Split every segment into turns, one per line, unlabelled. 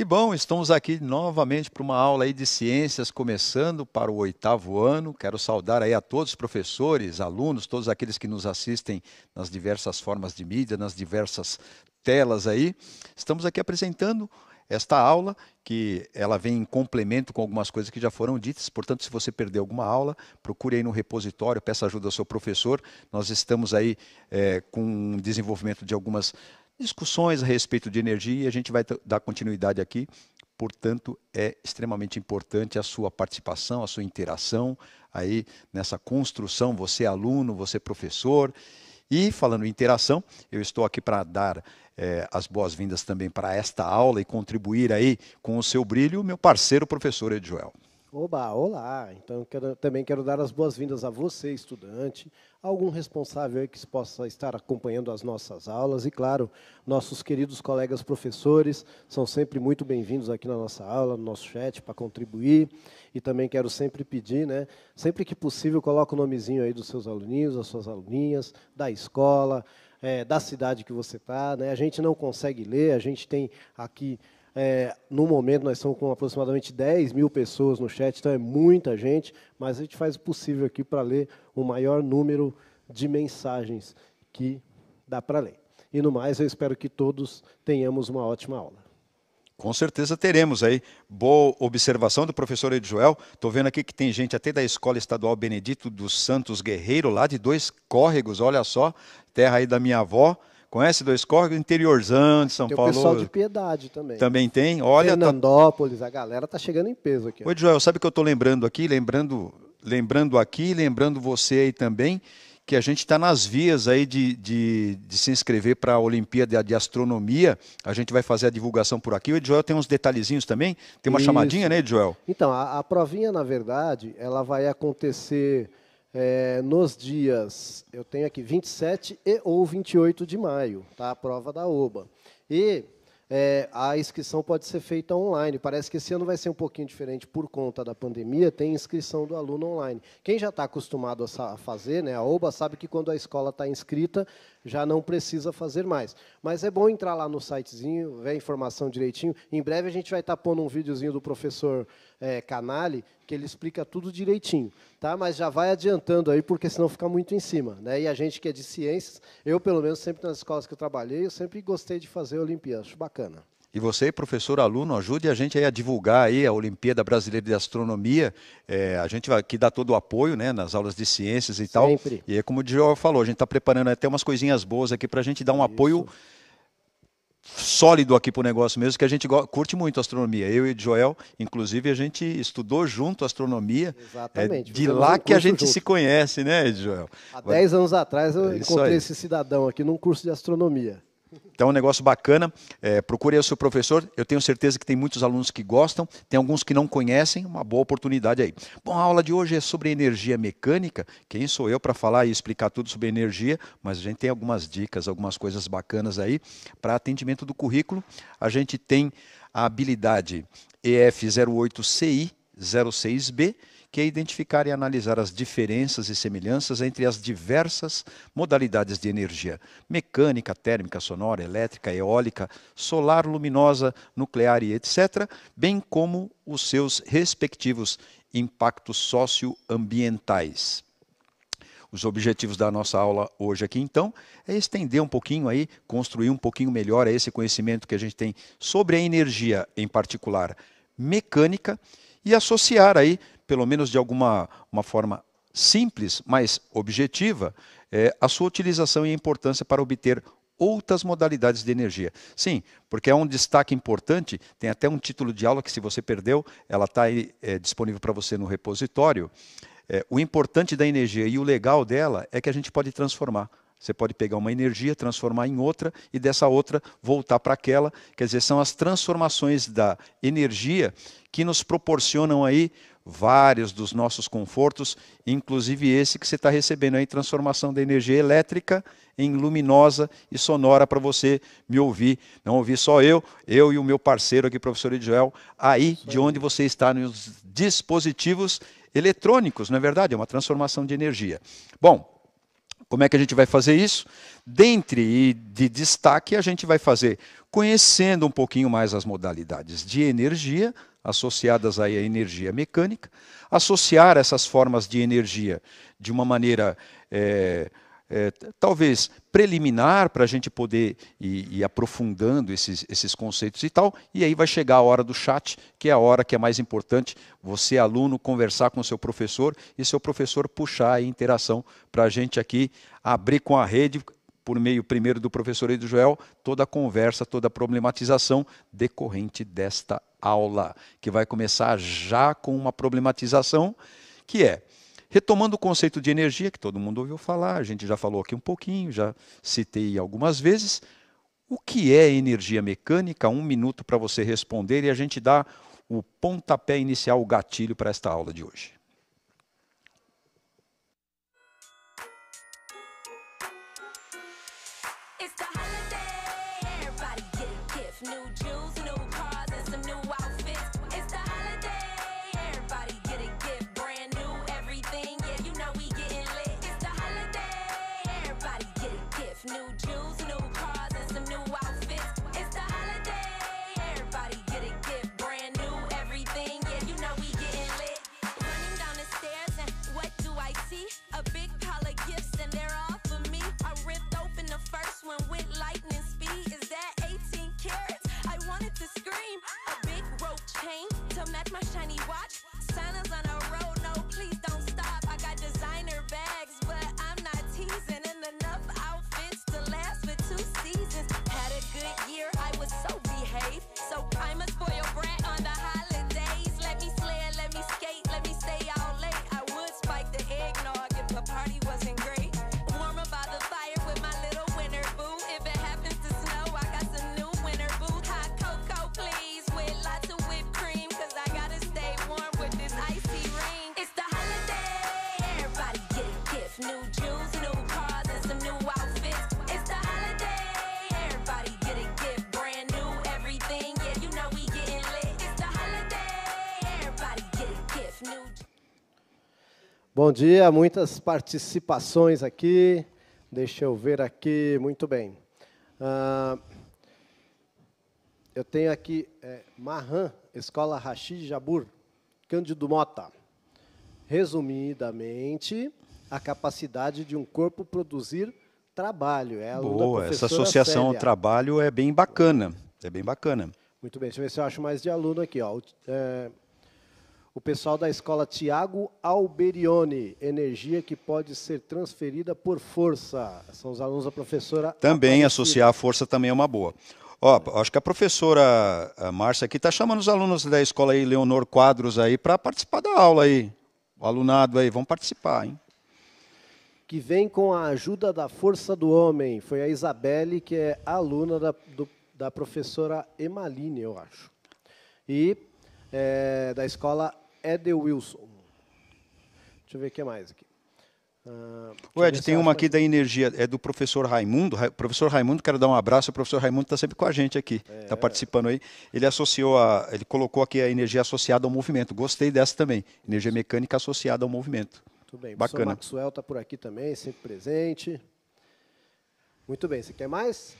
Que bom, estamos aqui novamente para uma aula aí de ciências, começando para o oitavo ano. Quero saudar aí a todos os professores, alunos, todos aqueles que nos assistem nas diversas formas de mídia, nas diversas telas aí. Estamos aqui apresentando esta aula, que ela vem em complemento com algumas coisas que já foram ditas, portanto, se você perdeu alguma aula, procure aí no repositório, peça ajuda ao seu professor. Nós estamos aí é, com o desenvolvimento de algumas discussões a respeito de energia e a gente vai dar continuidade aqui. Portanto, é extremamente importante a sua participação, a sua interação aí nessa construção, você aluno, você professor. E falando em interação, eu estou aqui para dar eh, as boas-vindas também para esta aula e contribuir aí com o seu brilho, meu parceiro professor Edjoel.
Oba, olá! Então, quero, também quero dar as boas-vindas a você, estudante, a algum responsável que possa estar acompanhando as nossas aulas e, claro, nossos queridos colegas professores são sempre muito bem-vindos aqui na nossa aula, no nosso chat, para contribuir. E também quero sempre pedir, né, sempre que possível, coloque o nomezinho aí dos seus aluninhos, das suas aluninhas, da escola, é, da cidade que você está. Né? A gente não consegue ler, a gente tem aqui é, no momento, nós estamos com aproximadamente 10 mil pessoas no chat, então é muita gente, mas a gente faz o possível aqui para ler o maior número de mensagens que dá para ler. E no mais, eu espero que todos tenhamos uma ótima aula.
Com certeza teremos aí. Boa observação do professor Edjoel. Estou vendo aqui que tem gente até da Escola Estadual Benedito dos Santos Guerreiro, lá de dois córregos, olha só, terra aí da minha avó. Conhece Dois Córregos? Interiorzão de São tem Paulo. Tem pessoal de
Piedade também. Também
tem? Olha... Tá- Fernandópolis,
a galera tá chegando em peso aqui. Oi,
Joel, sabe o que eu estou lembrando aqui? Lembrando, lembrando aqui, lembrando você aí também, que a gente está nas vias aí de, de, de se inscrever para a Olimpíada de Astronomia. A gente vai fazer a divulgação por aqui. O Joel tem uns detalhezinhos também. Tem uma Isso. chamadinha, né, Joel?
Então, a, a provinha, na verdade, ela vai acontecer é, nos dias, eu tenho aqui 27 e ou 28 de maio, tá? a prova da OBA. E é, a inscrição pode ser feita online. Parece que esse ano vai ser um pouquinho diferente por conta da pandemia, tem inscrição do aluno online. Quem já está acostumado a fazer, né, a OBA, sabe que quando a escola está inscrita, já não precisa fazer mais. Mas é bom entrar lá no sitezinho, ver a informação direitinho. Em breve a gente vai estar pondo um videozinho do professor é, Canali, que ele explica tudo direitinho, tá? Mas já vai adiantando aí, porque senão fica muito em cima, né? E a gente que é de ciências, eu pelo menos sempre nas escolas que eu trabalhei, eu sempre gostei de fazer olimpíadas, acho bacana.
E você, professor, aluno, ajude a gente a divulgar aí a Olimpíada Brasileira de Astronomia. É, a gente vai, que dá todo o apoio né, nas aulas de ciências e tal. Sempre. E é como o Diogo falou, a gente está preparando até umas coisinhas boas aqui para a gente dar um Isso. apoio sólido aqui para o negócio mesmo, que a gente curte muito astronomia. Eu e Joel, inclusive, a gente estudou junto astronomia. Exatamente. É, de lá um que a gente junto. se conhece, né, Joel? Há 10
anos atrás eu é encontrei aí. esse cidadão aqui num curso de astronomia.
Então é um negócio bacana. É, procure o seu professor. Eu tenho certeza que tem muitos alunos que gostam, tem alguns que não conhecem. Uma boa oportunidade aí. Bom, a aula de hoje é sobre energia mecânica. Quem sou eu para falar e explicar tudo sobre energia? Mas a gente tem algumas dicas, algumas coisas bacanas aí para atendimento do currículo. A gente tem a habilidade EF08CI06B que é identificar e analisar as diferenças e semelhanças entre as diversas modalidades de energia: mecânica, térmica, sonora, elétrica, eólica, solar, luminosa, nuclear e etc., bem como os seus respectivos impactos socioambientais. Os objetivos da nossa aula hoje aqui, então, é estender um pouquinho aí, construir um pouquinho melhor esse conhecimento que a gente tem sobre a energia, em particular mecânica, e associar aí pelo menos de alguma uma forma simples, mas objetiva, é, a sua utilização e a importância para obter outras modalidades de energia. Sim, porque é um destaque importante, tem até um título de aula que, se você perdeu, ela está é, disponível para você no repositório. É, o importante da energia e o legal dela é que a gente pode transformar. Você pode pegar uma energia, transformar em outra e dessa outra voltar para aquela. Quer dizer, são as transformações da energia que nos proporcionam aí vários dos nossos confortos, inclusive esse que você está recebendo aí, transformação da energia elétrica em luminosa e sonora para você me ouvir. Não ouvir só eu, eu e o meu parceiro aqui, professor Edioel, aí Sim. de onde você está nos dispositivos eletrônicos, não é verdade? É uma transformação de energia. Bom, como é que a gente vai fazer isso? Dentre e de destaque, a gente vai fazer conhecendo um pouquinho mais as modalidades de energia, associadas à energia mecânica, associar essas formas de energia de uma maneira é, é, talvez preliminar para a gente poder ir, ir aprofundando esses, esses conceitos e tal, e aí vai chegar a hora do chat, que é a hora que é mais importante você, aluno, conversar com seu professor e seu professor puxar a interação para a gente aqui abrir com a rede, por meio primeiro do professor Edu Joel, toda a conversa, toda a problematização decorrente desta aula, que vai começar já com uma problematização que é retomando o conceito de energia que todo mundo ouviu falar, a gente já falou aqui um pouquinho, já citei algumas vezes. O que é energia mecânica? Um minuto para você responder e a gente dá o pontapé inicial, o gatilho para esta aula de hoje.
Bom dia, muitas participações aqui. Deixa eu ver aqui, muito bem. Uh, eu tenho aqui é, Mahan, Escola Rashid Jabur, Cândido Mota. Resumidamente, a capacidade de um corpo produzir trabalho. É Boa, essa associação Célia. ao
trabalho é bem bacana. É bem bacana.
Muito bem, deixa eu ver se eu acho mais de aluno aqui. Ó. É, o pessoal da escola Tiago Alberione, energia que pode ser transferida por força. São os alunos da professora.
Também Aparecida. associar a força também é uma boa. Ó, acho que a professora Márcia aqui está chamando os alunos da escola aí, Leonor Quadros aí, para participar da aula aí. O alunado aí, vão participar, hein?
Que vem com a ajuda da força do homem. Foi a Isabelle, que é aluna da, do, da professora Emaline, eu acho. E é, da escola é Wilson. Deixa eu ver o que mais aqui. Uh, Ed, tem uma aqui da
energia, é do professor Raimundo. Ra professor Raimundo, quero dar um abraço. O professor Raimundo está sempre com a gente aqui, está é. Tá participando aí. Ele associou a, ele colocou aqui a energia associada ao movimento. Gostei dessa também. Energia mecânica associada ao movimento. Muito bem, bacana. O
Maxwell está por aqui também, sempre presente. Muito bem, você quer mais?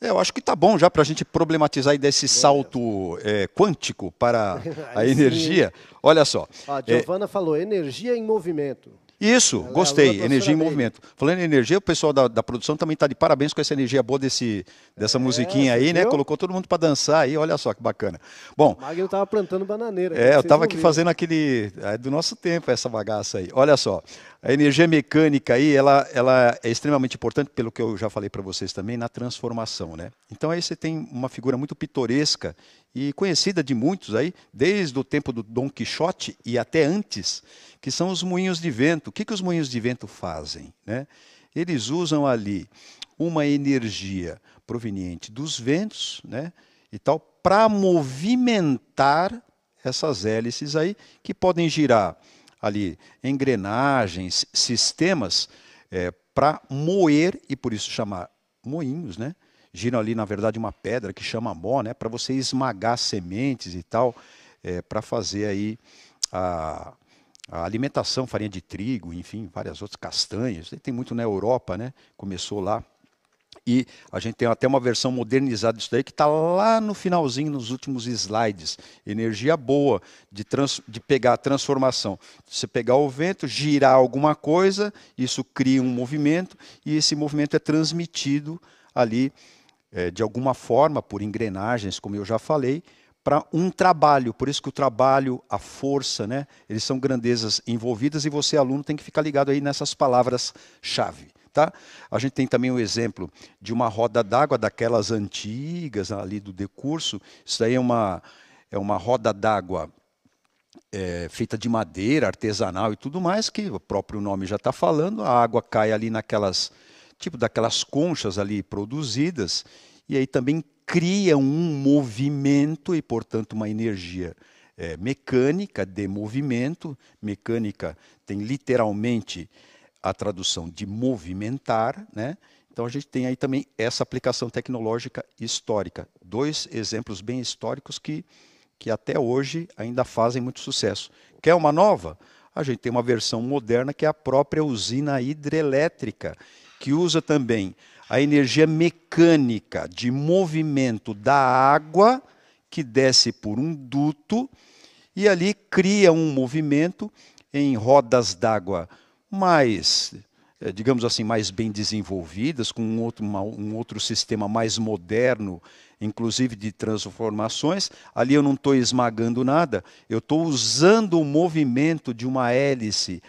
É, eu acho que está bom já para a gente problematizar desse salto é, quântico para a energia. Olha só. A é,
Giovana é... falou energia em movimento.
Isso, Ela é gostei. energia em movimento. Dele. Falando em energia, o pessoal da, da produção também está de parabéns com essa energia boa desse, dessa é, musiquinha aí, entendeu? né? Colocou todo mundo para dançar aí, olha só que bacana. Bom. O
Magno estava plantando bananeira. É, eu estava aqui fazendo
aquele. É do nosso tempo essa bagaça aí. Olha só. A energia mecânica aí, ela, ela é extremamente importante, pelo que eu já falei para vocês também, na transformação, né? Então aí você tem uma figura muito pitoresca e conhecida de muitos aí, desde o tempo do Dom Quixote e até antes, que são os moinhos de vento. O que, que os moinhos de vento fazem, né? Eles usam ali uma energia proveniente dos ventos, né? E tal, para movimentar essas hélices aí, que podem girar ali engrenagens, sistemas é, para moer, e por isso chamar moinhos, né? Giram ali, na verdade, uma pedra que chama mó, né? Para você esmagar sementes e tal, é, para fazer aí a, a alimentação, farinha de trigo, enfim, várias outras castanhas. Tem muito na Europa, né? Começou lá e a gente tem até uma versão modernizada disso daí que está lá no finalzinho, nos últimos slides. Energia boa de, trans, de pegar a transformação. Você pegar o vento, girar alguma coisa, isso cria um movimento e esse movimento é transmitido ali é, de alguma forma por engrenagens, como eu já falei, para um trabalho. Por isso que o trabalho, a força, né, eles são grandezas envolvidas e você, aluno, tem que ficar ligado aí nessas palavras-chave tá? A gente tem também o um exemplo de uma roda d'água daquelas antigas ali do decurso. Isso daí é uma, é uma roda d'água é, feita de madeira, artesanal e tudo mais, que o próprio nome já está falando. A água cai ali naquelas, tipo daquelas conchas ali produzidas, e aí também cria um movimento e, portanto, uma energia é, mecânica de movimento. Mecânica tem literalmente a tradução de movimentar, né? Então a gente tem aí também essa aplicação tecnológica histórica, dois exemplos bem históricos que que até hoje ainda fazem muito sucesso. Quer uma nova? A gente tem uma versão moderna que é a própria usina hidrelétrica, que usa também a energia mecânica de movimento da água que desce por um duto e ali cria um movimento em rodas d'água mais, eh, digamos assim, mais bem desenvolvidas, com um outro, um outro sistema mais moderno, inclusive de transformações, ali eu não estou esmagando nada, eu estou usando o movimento de uma hélice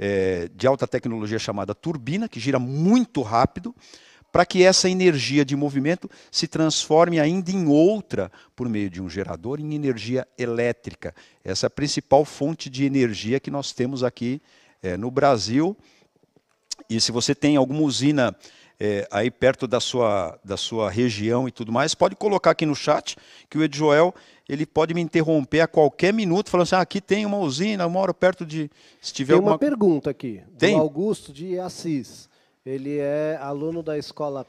é, de alta tecnologia chamada turbina, que gira muito rápido, para que essa energia de movimento se transforme ainda em outra por meio de um gerador em energia elétrica. Essa é a principal fonte de energia que nós temos aqui é, no Brasil. E se você tem alguma usina é, aí perto da sua, da sua região e tudo mais, pode colocar aqui no chat que o Ed ele pode me interromper a qualquer minuto, falando assim: ah, aqui tem uma usina, eu moro perto de. Se tiver tem alguma... uma pergunta aqui, tem? do Augusto de Assis. Ele é aluno
da escola.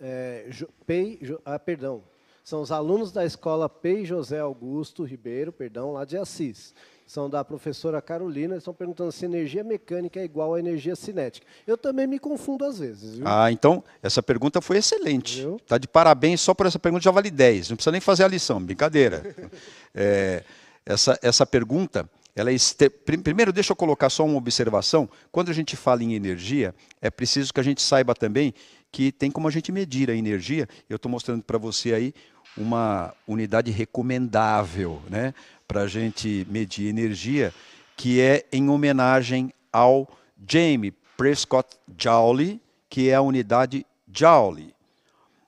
É, eh, jo, Pei, jo, ah, perdão, são os alunos da escola P. José Augusto Ribeiro, perdão, lá de Assis. São da professora Carolina, estão perguntando se energia mecânica é igual à energia cinética. Eu também me confundo às vezes. Viu?
Ah, então, essa pergunta foi excelente. Está de parabéns só por essa pergunta, já vale 10. Não precisa nem fazer a lição, brincadeira. é, essa, essa pergunta ela é este... Primeiro, deixa eu colocar só uma observação. Quando a gente fala em energia, é preciso que a gente saiba também que tem como a gente medir a energia. Eu estou mostrando para você aí uma unidade recomendável né, para a gente medir energia, que é em homenagem ao Jamie Prescott Joule, que é a unidade Joule.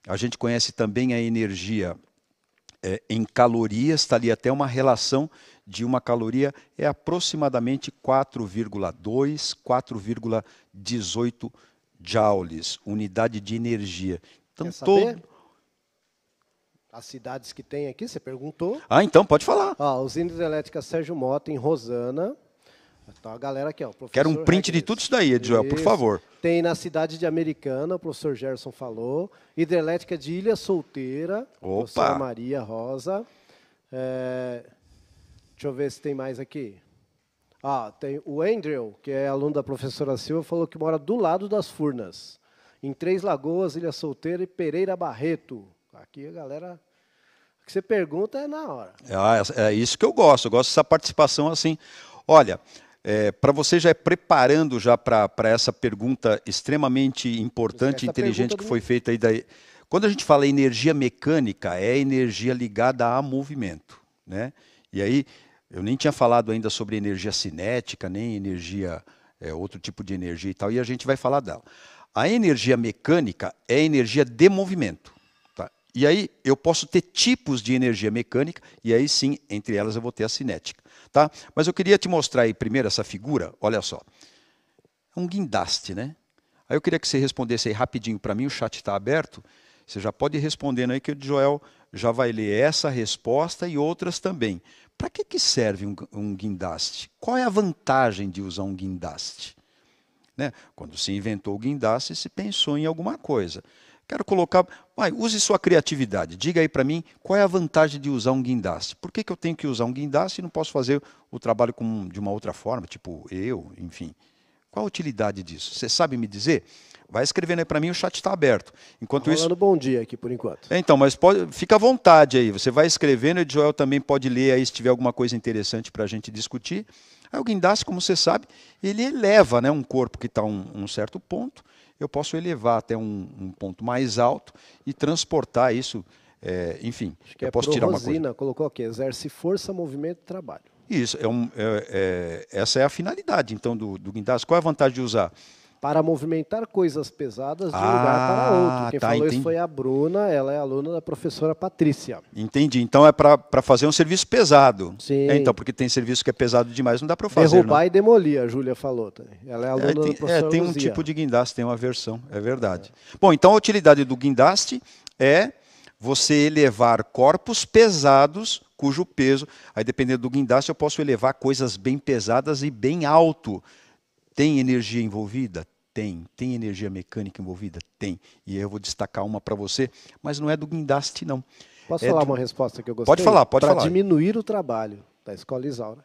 A gente conhece também a energia é, em calorias, está ali até uma relação de uma caloria, é aproximadamente 4,2, 4,18 joules, unidade de energia. Então, todo
as cidades que tem aqui, você perguntou.
Ah, então pode falar.
Ah, usina hidrelétrica Sérgio Mota, em Rosana. Tá a galera aqui, ó. Quero um print Regis. de
tudo isso daí, Edjoel, por favor.
Tem na cidade de Americana, o professor Gerson falou. Hidrelétrica de Ilha Solteira, Opa. professora Maria Rosa. É... Deixa eu ver se tem mais aqui. Ah, tem o Andrew, que é aluno da professora Silva, falou que mora do lado das Furnas, em Três Lagoas, Ilha Solteira e Pereira Barreto. Aqui a galera. O que você pergunta é na hora.
É, é, é isso que eu gosto. Eu gosto dessa participação assim. Olha, é, para você já é preparando já para essa pergunta extremamente importante e inteligente que foi feita aí daí. Quando a gente fala energia mecânica, é energia ligada a movimento, né? E aí eu nem tinha falado ainda sobre energia cinética, nem energia é, outro tipo de energia e tal, e a gente vai falar dela. A energia mecânica é energia de movimento. E aí eu posso ter tipos de energia mecânica, e aí sim, entre elas eu vou ter a cinética. Tá? Mas eu queria te mostrar aí primeiro essa figura, olha só. É um guindaste, né? Aí eu queria que você respondesse aí rapidinho para mim, o chat está aberto. Você já pode ir respondendo aí que o Joel já vai ler essa resposta e outras também. Para que, que serve um, um guindaste? Qual é a vantagem de usar um guindaste? Né? Quando se inventou o guindaste, se pensou em alguma coisa. Quero colocar. use sua criatividade. Diga aí para mim qual é a vantagem de usar um guindaste. Por que, que eu tenho que usar um guindaste e não posso fazer o trabalho com, de uma outra forma, tipo eu, enfim? Qual a utilidade disso? Você sabe me dizer? Vai escrevendo aí para mim, o chat está aberto. Enquanto tá Rolando isso, bom dia aqui por enquanto. É, então, mas pode, fica à vontade aí. Você vai escrevendo, e Joel também pode ler aí se tiver alguma coisa interessante para a gente discutir. Aí o guindaste, como você sabe, ele eleva né, um corpo que está a um, um certo ponto eu posso elevar até um, um ponto mais alto e transportar isso, é, enfim, Acho que eu é posso tirar uma coisa.
colocou aqui, exerce força, movimento e trabalho.
Isso, é um, é, é, essa é a finalidade, então, do, do guindaste. Qual é a vantagem de usar?
para movimentar coisas pesadas de um ah, lugar para outro. Quem tá, falou entendi. isso foi a Bruna, ela é aluna da professora Patrícia.
Entendi. Então é para fazer um serviço pesado. Sim. É, então, porque tem serviço que é pesado demais, não dá para fazer. Derrubar não. e
demolir, a Júlia falou. Tá? Ela é, é aluna é, tem, da professora é, tem um Luzia. tipo
de guindaste, tem uma versão, é verdade. É. Bom, então a utilidade do guindaste é você elevar corpos pesados cujo peso, aí dependendo do guindaste, eu posso elevar coisas bem pesadas e bem alto tem energia envolvida? Tem. Tem energia mecânica envolvida? Tem. E eu vou destacar uma para você, mas não é do guindaste, não. Posso é falar de... uma resposta que eu gostei? Pode falar, pode pra falar. Para
diminuir o trabalho da escola Isaura.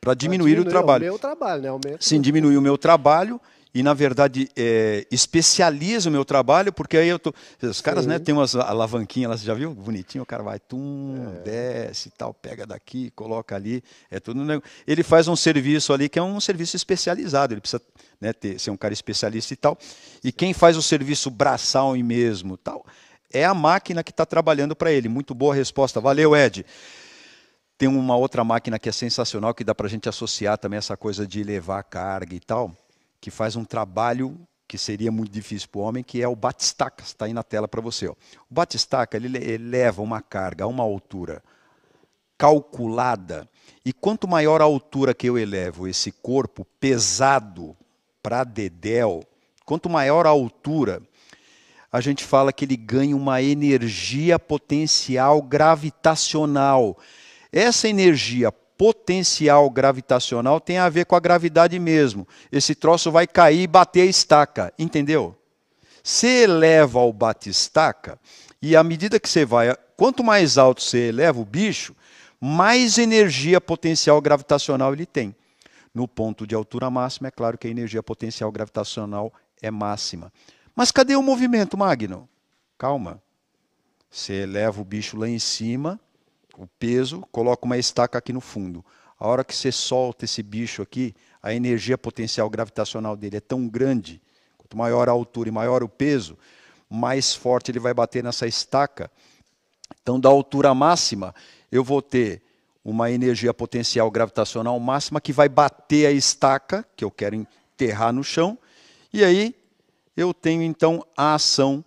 Para diminuir, diminuir, o trabalho. O meu
trabalho, né? O meu...
Sim, diminuir o meu trabalho e na verdade é, especializo o meu trabalho, porque aí eu tô. Os caras, né, tem umas alavanquinhas, lá, você já viu? Bonitinho, o cara vai, tum, é. desce e tal, pega daqui, coloca ali, é tudo. Né? Ele faz um serviço ali que é um serviço especializado, ele precisa né, ter, ser um cara especialista e tal. E quem faz o serviço braçal e mesmo tal, é a máquina que está trabalhando para ele. Muito boa resposta, valeu, Ed. Tem uma outra máquina que é sensacional, que dá para a gente associar também essa coisa de levar carga e tal que faz um trabalho que seria muito difícil para o homem, que é o batistaca, está aí na tela para você. Ó. O batistaca ele, ele leva uma carga a uma altura calculada, e quanto maior a altura que eu elevo esse corpo pesado para Dedel, quanto maior a altura, a gente fala que ele ganha uma energia potencial gravitacional. Essa energia potencial gravitacional tem a ver com a gravidade mesmo. Esse troço vai cair e bater a estaca, entendeu? Você eleva o estaca e à medida que você vai, quanto mais alto você eleva o bicho, mais energia potencial gravitacional ele tem. No ponto de altura máxima, é claro que a energia potencial gravitacional é máxima. Mas cadê o movimento, Magno? Calma. Você eleva o bicho lá em cima, o peso, coloca uma estaca aqui no fundo. A hora que você solta esse bicho aqui, a energia potencial gravitacional dele é tão grande, quanto maior a altura e maior o peso, mais forte ele vai bater nessa estaca. Então, da altura máxima, eu vou ter uma energia potencial gravitacional máxima que vai bater a estaca, que eu quero enterrar no chão, e aí eu tenho então a ação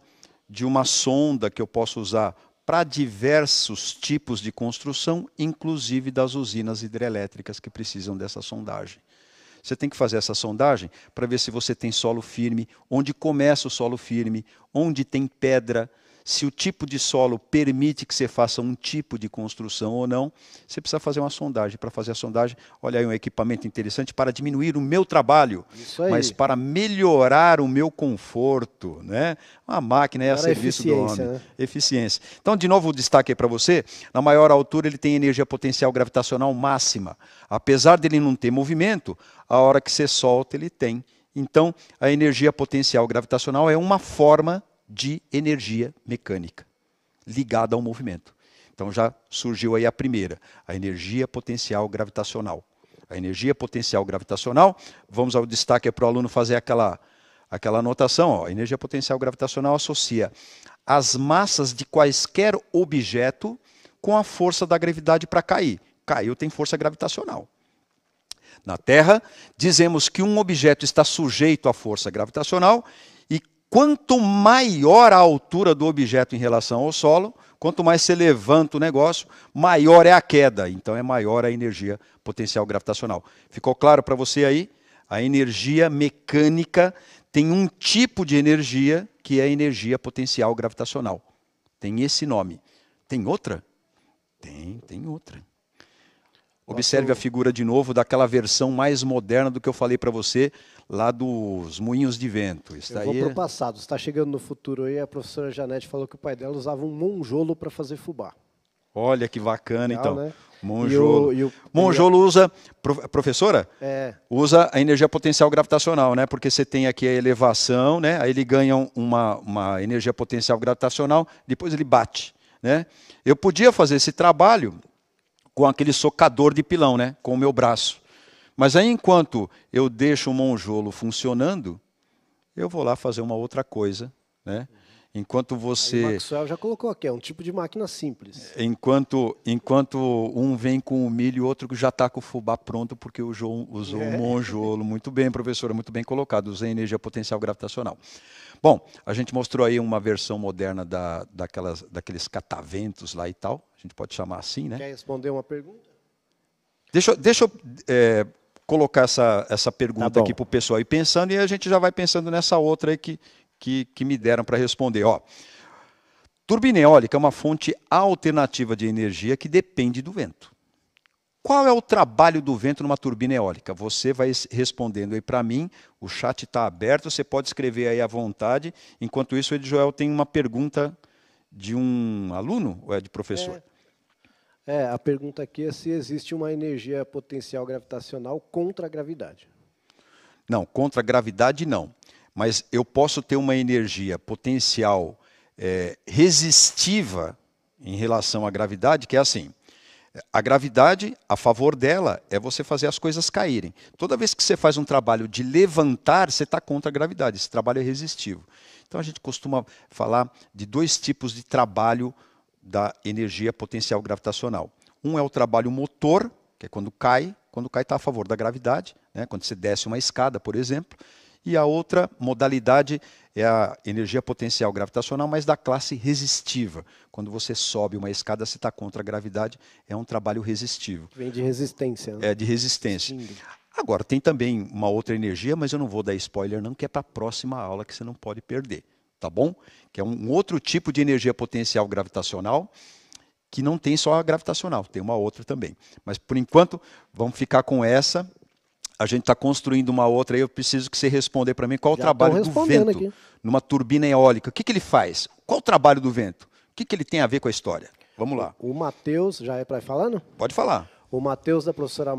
de uma sonda que eu posso usar para diversos tipos de construção, inclusive das usinas hidrelétricas que precisam dessa sondagem. Você tem que fazer essa sondagem para ver se você tem solo firme, onde começa o solo firme, onde tem pedra, se o tipo de solo permite que você faça um tipo de construção ou não, você precisa fazer uma sondagem. Para fazer a sondagem, olha aí um equipamento interessante para diminuir o meu trabalho, mas para melhorar o meu conforto. Né? Uma máquina é a serviço do homem. Né? Eficiência. Então, de novo, o destaque para você. Na maior altura, ele tem energia potencial gravitacional máxima. Apesar dele não ter movimento, a hora que você solta, ele tem. Então, a energia potencial gravitacional é uma forma de energia mecânica ligada ao movimento. Então já surgiu aí a primeira, a energia potencial gravitacional. A energia potencial gravitacional, vamos ao destaque é para o aluno fazer aquela, aquela anotação. Ó. A energia potencial gravitacional associa as massas de quaisquer objeto com a força da gravidade para cair. Caiu tem força gravitacional. Na Terra, dizemos que um objeto está sujeito à força gravitacional Quanto maior a altura do objeto em relação ao solo, quanto mais se levanta o negócio, maior é a queda, então é maior a energia potencial gravitacional. Ficou claro para você aí? A energia mecânica tem um tipo de energia que é a energia potencial gravitacional. Tem esse nome. Tem outra? Tem, tem outra. Observe a figura de novo daquela versão mais moderna do que eu falei para você, lá dos moinhos de vento. Está eu vou aí... para o é
passado, está chegando no futuro aí. A professora Janete falou que o pai dela usava um monjolo para fazer fubá.
Olha que bacana, Legal, então. Né? Monjolo. E o, e o... Monjolo usa, professora, é. usa a energia potencial gravitacional, né? Porque você tem aqui a elevação, né? Aí ele ganha uma, uma energia potencial gravitacional, depois ele bate, né? Eu podia fazer esse trabalho com aquele socador de pilão, né? com o meu braço. Mas aí, enquanto eu deixo o monjolo funcionando, eu vou lá fazer uma outra coisa, né? Enquanto você. Aí o Maxwell já colocou aqui, é um tipo de máquina simples. Enquanto, enquanto um vem com o milho e outro já está com o fubá pronto, porque o usou, usou é. o monjolo. Muito bem, professora, muito bem colocado. Usei energia potencial gravitacional. Bom, a gente mostrou aí uma versão moderna da, daquelas, daqueles cataventos lá e tal. A gente pode chamar assim, né?
Quer responder uma pergunta?
Deixa, deixa eu. É, colocar essa, essa tá pergunta tá aqui para o pessoal e pensando, e a gente já vai pensando nessa outra aí que, que, que me deram para responder. Ó, turbina eólica é uma fonte alternativa de energia que depende do vento. Qual é o trabalho do vento numa turbina eólica? Você vai respondendo aí para mim. O chat está aberto, você pode escrever aí à vontade. Enquanto isso, o Ed Joel tem uma pergunta de um aluno ou é de professor?
É, é, a pergunta aqui é se existe uma energia potencial gravitacional contra a gravidade.
Não, contra a gravidade não mas eu posso ter uma energia potencial é, resistiva em relação à gravidade, que é assim. A gravidade, a favor dela, é você fazer as coisas caírem. Toda vez que você faz um trabalho de levantar, você está contra a gravidade. Esse trabalho é resistivo. Então a gente costuma falar de dois tipos de trabalho da energia potencial gravitacional. Um é o trabalho motor, que é quando cai, quando cai está a favor da gravidade, né? quando você desce uma escada, por exemplo. E a outra modalidade é a energia potencial gravitacional, mas da classe resistiva. Quando você sobe uma escada, se está contra a gravidade, é um trabalho resistivo.
Vem de resistência. Né?
É, de resistência. Agora, tem também uma outra energia, mas eu não vou dar spoiler não, que é para a próxima aula que você não pode perder, tá bom? Que é um outro tipo de energia potencial gravitacional, que não tem só a gravitacional, tem uma outra também. Mas, por enquanto, vamos ficar com essa a gente está construindo uma outra, aí eu preciso que você responda para mim qual Já o trabalho do vento aqui. numa turbina eólica. O que, que ele faz? Qual o trabalho do vento? O que, que ele tem a ver com a história? Vamos lá.
O Matheus, já é para ir falando? Pode falar. O Matheus, da professora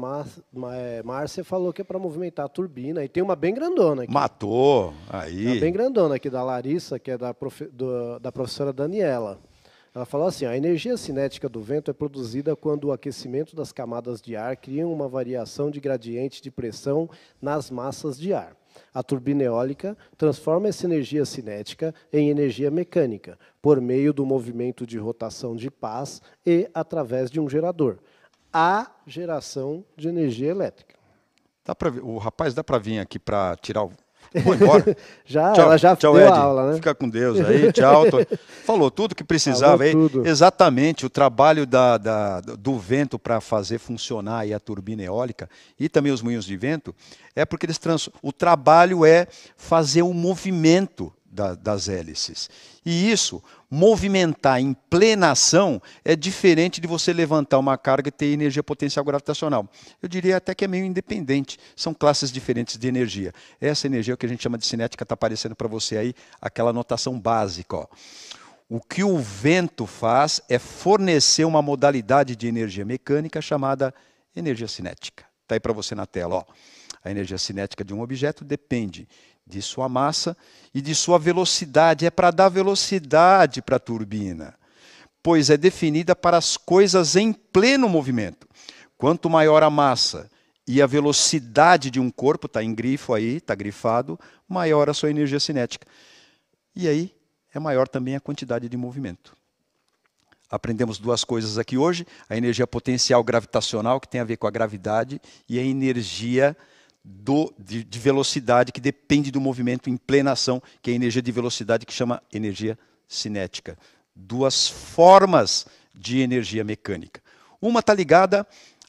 é, Márcia, falou que é para movimentar a turbina. E tem uma bem grandona aqui.
Matou! Aí. Uma
bem grandona aqui, da Larissa, que é da, do... da professora Daniela. Ela falou assim: a energia cinética do vento é produzida quando o aquecimento das camadas de ar cria uma variação de gradiente de pressão nas massas de ar. A turbina eólica transforma essa energia cinética em energia mecânica, por meio do movimento de rotação de pás e através de um gerador. A geração de energia elétrica.
Dá pra, o rapaz dá para vir aqui para tirar o foi embora. já, tchau, ela já tchau, deu Ed. aula, né? Fica com Deus aí, tchau. Tô... Falou tudo que precisava Falou aí. Tudo. Exatamente, o trabalho da, da do vento para fazer funcionar aí a turbina eólica e também os moinhos de vento é porque eles trans... o trabalho é fazer o um movimento da, das hélices. E isso, movimentar em plena ação, é diferente de você levantar uma carga e ter energia potencial gravitacional. Eu diria até que é meio independente. São classes diferentes de energia. Essa energia é o que a gente chama de cinética, está aparecendo para você aí, aquela notação básica. Ó. O que o vento faz é fornecer uma modalidade de energia mecânica chamada energia cinética. Está aí para você na tela. Ó. A energia cinética de um objeto depende de sua massa e de sua velocidade. É para dar velocidade para a turbina, pois é definida para as coisas em pleno movimento. Quanto maior a massa e a velocidade de um corpo, está em grifo aí, está grifado, maior a sua energia cinética. E aí é maior também a quantidade de movimento. Aprendemos duas coisas aqui hoje: a energia potencial gravitacional, que tem a ver com a gravidade, e a energia cinética do, de, de, velocidade que depende do movimento em plena ação, que é a energia de velocidade que chama energia cinética. Duas formas de energia mecânica. Uma está ligada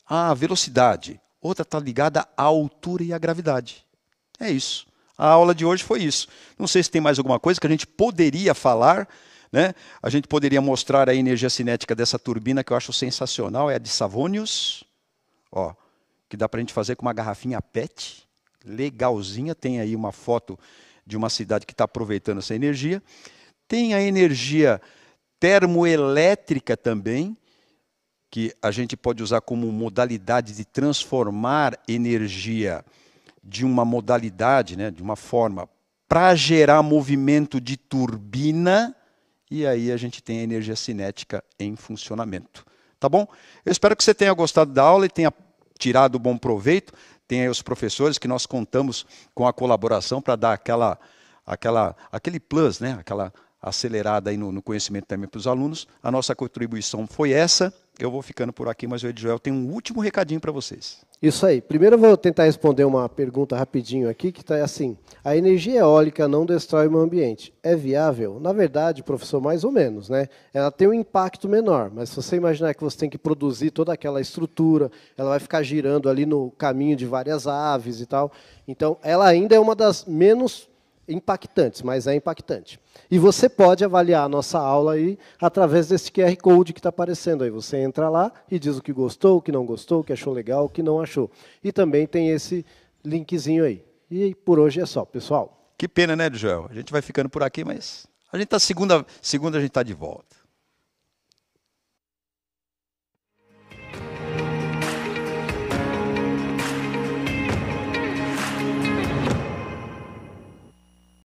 à velocidade, outra está ligada à altura e à gravidade. É isso. A aula de hoje foi isso. Não sei se tem mais alguma coisa que a gente poderia falar. Né? A gente poderia mostrar a energia cinética dessa turbina que eu acho sensacional, é a de Savonius. Ó, que dá para a gente fazer com uma garrafinha PET, legalzinha. Tem aí uma foto de uma cidade que está aproveitando essa energia. Tem a energia termoelétrica também, que a gente pode usar como modalidade de transformar energia de uma modalidade, né, de uma forma, para gerar movimento de turbina, e aí a gente tem a energia cinética em funcionamento. Tá bom? Eu espero que você tenha gostado da aula e tenha tirar do bom proveito, tem aí os professores que nós contamos com a colaboração para dar aquela, aquela, aquele plus, né? aquela acelerada aí no, no conhecimento também para os alunos. A nossa contribuição foi essa. Eu vou ficando por aqui, mas o Joel tem um último recadinho para vocês.
Isso aí. Primeiro eu vou tentar responder uma pergunta rapidinho aqui, que está é assim. A energia eólica não destrói o meio ambiente. É viável? Na verdade, professor, mais ou menos. Né? Ela tem um impacto menor, mas se você imaginar que você tem que produzir toda aquela estrutura, ela vai ficar girando ali no caminho de várias aves e tal. Então, ela ainda é uma das menos impactantes, mas é impactante. E você pode avaliar a nossa aula aí através desse QR Code que está aparecendo aí. Você entra lá e diz o que gostou, o que não gostou, o que achou legal, o que não achou. E também tem esse linkzinho aí.
E por hoje é só, pessoal. Que pena, né, Joel? A gente vai ficando por aqui, mas a gente tá segunda, segunda a gente está de volta.